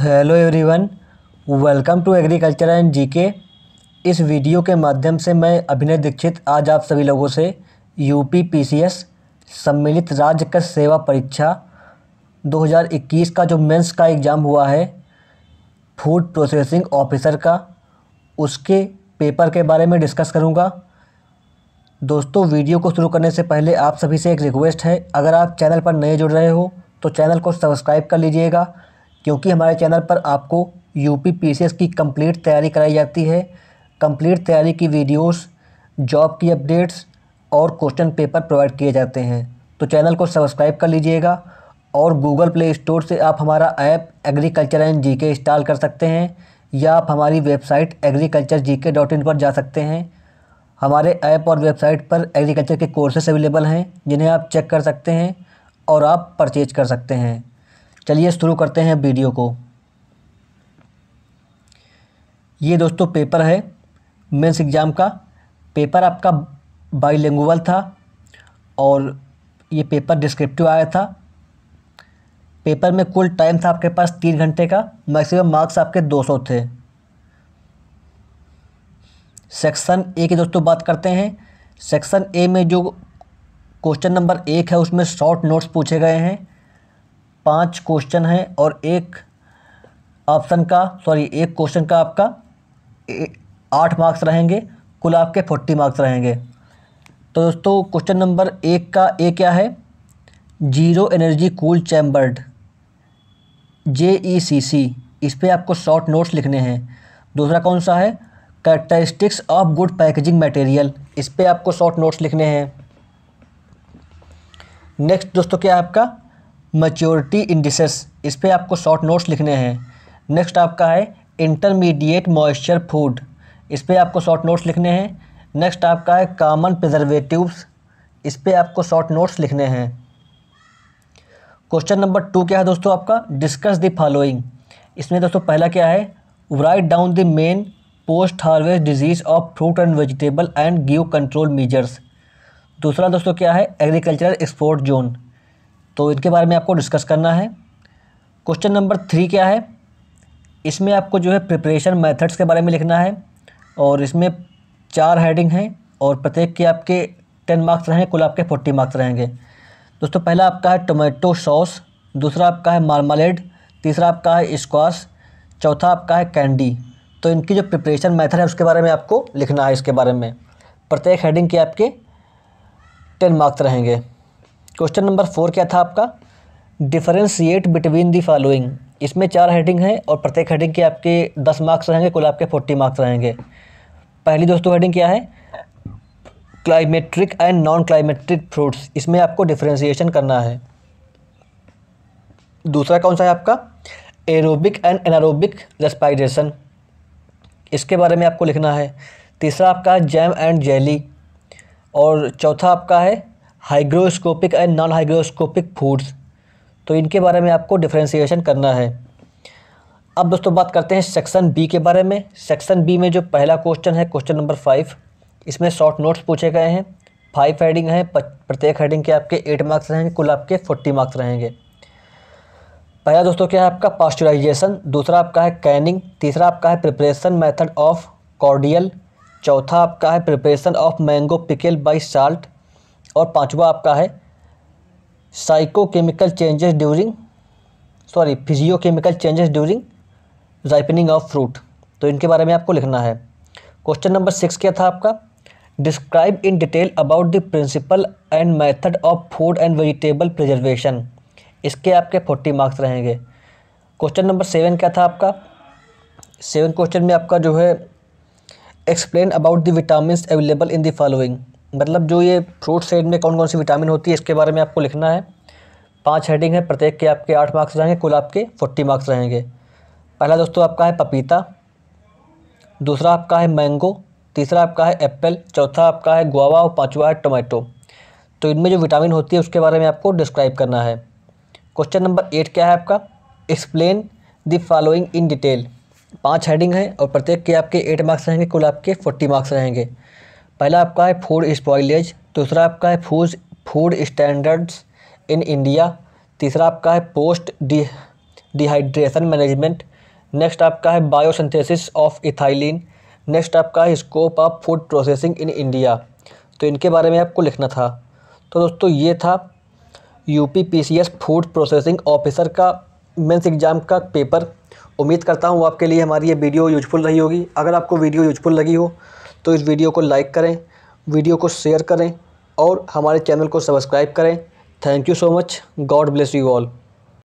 hello everyone welcome to agriculture and GK इस वीडियो के माध्यम से मैं अभिनय दीक्षित आज आप सभी लोगों से यूपी पीसीएस सम्मिलित राज्य कर सेवा परीक्षा 2021 का जो मेंस का एग्ज़ाम हुआ है फूड प्रोसेसिंग ऑफिसर का उसके पेपर के बारे में डिस्कस करूंगा दोस्तों वीडियो को शुरू करने से पहले आप सभी से एक रिक्वेस्ट है अगर आप चैनल पर नए जुड़ रहे हो तो चैनल को सब्सक्राइब कर लीजिएगा क्योंकि हमारे चैनल पर आपको यूपी पीसीएस की कंप्लीट तैयारी कराई जाती है कंप्लीट तैयारी की वीडियोस जॉब की अपडेट्स और क्वेश्चन पेपर प्रोवाइड किए जाते हैं तो चैनल को सब्सक्राइब कर लीजिएगा और गूगल प्ले स्टोर से आप हमारा ऐप एग्रीकल्चर एंड जी के इंस्टॉल कर सकते हैं या आप हमारी वेबसाइट एग्रीकल्चर जी के डॉट इन पर जा सकते हैं हमारे ऐप और वेबसाइट पर एग्रीकल्चर के कोर्सेस अवेलेबल हैं जिन्हें आप चेक कर सकते हैं और आप परचेज कर सकते हैं चलिए शुरू करते हैं वीडियो को ये दोस्तों पेपर है मेंस एग्ज़ाम का पेपर आपका बाईलिंगुअल था और ये पेपर डिस्क्रिप्टिव आया था पेपर में कुल टाइम था आपके पास तीन घंटे का मैक्सिमम मार्क्स आपके दो सौ थे सेक्शन ए की दोस्तों बात करते हैं सेक्शन ए में जो क्वेश्चन नंबर एक है उसमें शॉर्ट नोट्स पूछे गए हैं पांच क्वेश्चन हैं और एक ऑप्शन का सॉरी एक क्वेश्चन का आपका आठ मार्क्स रहेंगे कुल आपके फोर्टी मार्क्स रहेंगे तो दोस्तों क्वेश्चन नंबर एक का ए क्या है zero energy cool chambered J E C C इस पर आपको शॉर्ट नोट्स लिखने हैं दूसरा कौन सा है characteristics of good packaging material इस पर आपको शॉर्ट नोट्स लिखने हैं नेक्स्ट दोस्तों क्या है आपका मच्योरिटी इंडिसेस इस पर आपको शॉर्ट नोट्स लिखने हैं नेक्स्ट आपका है इंटरमीडिएट मॉइस्चर फूड इस पर आपको शॉर्ट नोट्स लिखने हैं नेक्स्ट आपका है कामन प्रिजर्वेटिव्स इस पर आपको शॉर्ट नोट्स लिखने हैं क्वेश्चन नंबर टू क्या है दोस्तों आपका डिस्कस द फॉलोइंग इसमें दोस्तों पहला क्या है write down the main post harvest disease of fruit and vegetable and give control measures दूसरा दोस्तों क्या है एग्रीकल्चरल एक्सपोर्ट जोन तो इनके बारे में आपको डिस्कस करना है क्वेश्चन नंबर थ्री क्या है इसमें आपको जो है प्रिपरेशन मेथड्स के बारे में लिखना है और इसमें चार हेडिंग हैं और प्रत्येक के आपके टेन मार्क्स रहें कुल आपके फोर्टी मार्क्स रहेंगे दोस्तों पहला आपका है टोमेटो सॉस दूसरा आपका है मार्मालेड तीसरा आपका है स्क्वास चौथा आपका है कैंडी तो इनकी जो प्रिपरेशन मेथड है उसके बारे में आपको लिखना है इसके बारे में प्रत्येक हेडिंग के आपके टेन मार्क्स रहेंगे क्वेश्चन नंबर फोर क्या था आपका डिफरेंशिएट बिटवीन दी फॉलोइंग इसमें चार हेडिंग हैं और प्रत्येक हेडिंग के आपके दस मार्क्स रहेंगे कुल आपके फोर्टी मार्क्स रहेंगे पहली दोस्तों हेडिंग क्या है climacteric and non climacteric fruits इसमें आपको डिफ्रेंसीशन करना है दूसरा कौन सा है आपका एरोबिक एंड एनारोबिक रेस्पाइरेशन इसके बारे में आपको लिखना है तीसरा आपका जैम एंड जेली और चौथा आपका है hygroscopic and non hygroscopic foods तो इनके बारे में आपको डिफ्रेंसीशन करना है अब दोस्तों बात करते हैं सेक्शन बी के बारे में सेक्शन बी में जो पहला क्वेश्चन है क्वेश्चन नंबर फाइव इसमें शॉर्ट नोट्स पूछे गए हैं फाइव हेडिंग हैं प्रत्येक हेडिंग के आपके एट मार्क्स रहेंगे कुल आपके फोर्टी मार्क्स रहेंगे पहला दोस्तों क्या है आपका पास्चराइजेशन दूसरा आपका है कैनिंग तीसरा आपका है प्रिपरेशन मैथड ऑफ कॉर्डियल चौथा आपका है preparation of mango pickle by salt और पांचवा आपका है psychochemical changes during sorry physiochemical changes during ripening of fruit तो इनके बारे में आपको लिखना है क्वेश्चन नंबर सिक्स क्या था आपका describe in detail about the principle and method of food and vegetable preservation इसके आपके फोर्टी मार्क्स रहेंगे क्वेश्चन नंबर सेवन क्या था आपका सेवन क्वेश्चन में आपका जो है explain about the vitamin available in the following मतलब जो ये फ्रूट सेड में कौन कौन सी विटामिन होती है इसके बारे में आपको लिखना है पांच हेडिंग है प्रत्येक के आपके आठ मार्क्स रहेंगे कुल आपके फोर्टी मार्क्स रहेंगे पहला दोस्तों आपका है पपीता दूसरा आपका है मैंगो तीसरा आपका है एप्पल चौथा आपका है गुआवा और पाँचवा है टोमेटो तो इनमें जो विटामिन होती है उसके बारे में आपको डिस्क्राइब करना है क्वेश्चन नंबर एट क्या है आपका explain the following in detail पांच हेडिंग है और प्रत्येक के आपके एट मार्क्स रहेंगे कुल आपके फोर्टी मार्क्स रहेंगे पहला आपका है फूड स्पॉइलेज दूसरा आपका है फूज फूड स्टैंडर्ड्स इन इंडिया तीसरा आपका है post D dehydration management next आपका है बायोसिंथेसिस ऑफ इथाइलिन नेक्स्ट आपका है scope of food processing in India तो इनके बारे में आपको लिखना था तो दोस्तों ये था U P P C S food processing officer का मेंस एग्ज़ाम का पेपर उम्मीद करता हूँ आपके लिए हमारी ये वीडियो यूजफुल रही होगी अगर आपको वीडियो यूजफुल लगी हो तो इस वीडियो को लाइक करें वीडियो को शेयर करें और हमारे चैनल को सब्सक्राइब करें thank you so much God bless you all